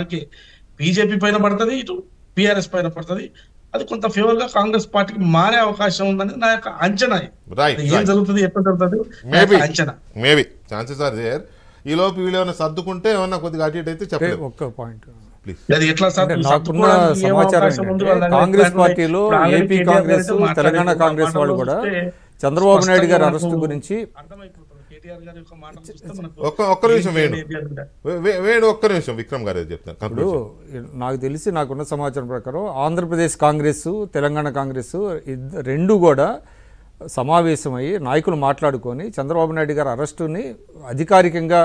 మనకి బీజేపీ పైన పడుతుంది ఇటు బీఆర్ఎస్ పైన పడుతుంది అది కొంత ఫేవర్ గా కాంగ్రెస్ పార్టీకి మారే అవకాశం ఉందని నా యొక్క అంచనా ఏం జరుగుతుంది ఎప్పుడు జరుగుతుంది అంచనా మేబీ ఛాన్సెస్ ఆర్ దేర్ ఈ లోపు వీళ్ళు ఏమైనా సర్దుకుంటే ఏమైనా కొద్దిగా అటు ఇటు అయితే చెప్పే ఒక్క పాయింట్ నాకున్న సమాచారం కాంగ్రెస్ పార్టీలో ఏపీ కాంగ్రెస్ తెలంగాణ కాంగ్రెస్ వాళ్ళు కూడా చంద్రబాబు నాయుడు గారి అరెస్ట్ గురించి కేటీఆర్ గారి మాట ఒక్క నిమిషం ఒక్క నిమిషం విక్రమ్ గారు చెప్తాను ఇప్పుడు నాకు తెలిసి నాకున్న సమాచారం ప్రకారం ఆంధ్రప్రదేశ్ కాంగ్రెస్ తెలంగాణ కాంగ్రెస్ రెండు కూడా సమావేశమై నాయకులు మాట్లాడుకొని చంద్రబాబు నాయుడు గారి అరెస్టుని అధికారికంగా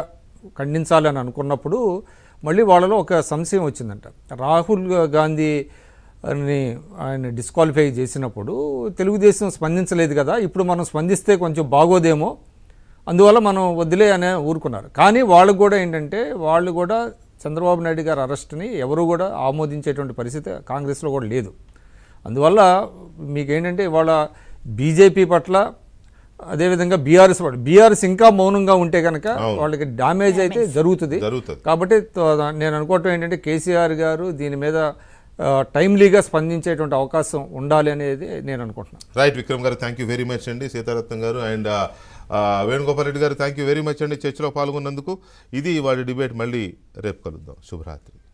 ఖండించాలని అనుకున్నప్పుడు మళ్ళీ వాళ్ళలో ఒక సంశయం వచ్చిందంట రాహుల్ గాంధీ ఆయన డిస్క్వాలిఫై చేసినప్పుడు తెలుగుదేశం స్పందించలేదు కదా ఇప్పుడు మనం స్పందిస్తే కొంచెం బాగోదేమో అందువల్ల మనం వదిలే అనే ఊరుకున్నారు కానీ వాళ్ళు కూడా ఏంటంటే వాళ్ళు కూడా చంద్రబాబు నాయుడు గారి అరెస్ట్ని ఎవరు కూడా ఆమోదించేటువంటి పరిస్థితి కాంగ్రెస్లో కూడా లేదు అందువల్ల మీకేంటంటే ఇవాళ బీజేపీ పట్ల అదేవిధంగా బీఆర్ఎస్ పట్ల బీఆర్ఎస్ ఇంకా మౌనంగా ఉంటే కనుక వాళ్ళకి డ్యామేజ్ అయితే జరుగుతుంది కాబట్టి నేను అనుకోవటం ఏంటంటే కేసీఆర్ గారు దీని మీద టైమ్లీగా స్పందించేటువంటి అవకాశం ఉండాలి అనేది నేను అనుకుంటున్నాను రైట్ విక్రమ్ గారు థ్యాంక్ వెరీ మచ్ అండి సీతారత్నం గారు అండ్ వేణుగోపాల్ రెడ్డి గారు థ్యాంక్ వెరీ మచ్ అండి చర్చలో పాల్గొన్నందుకు ఇది వాడి డిబేట్ మళ్ళీ రేపు కలుద్దాం శుభరాత్రి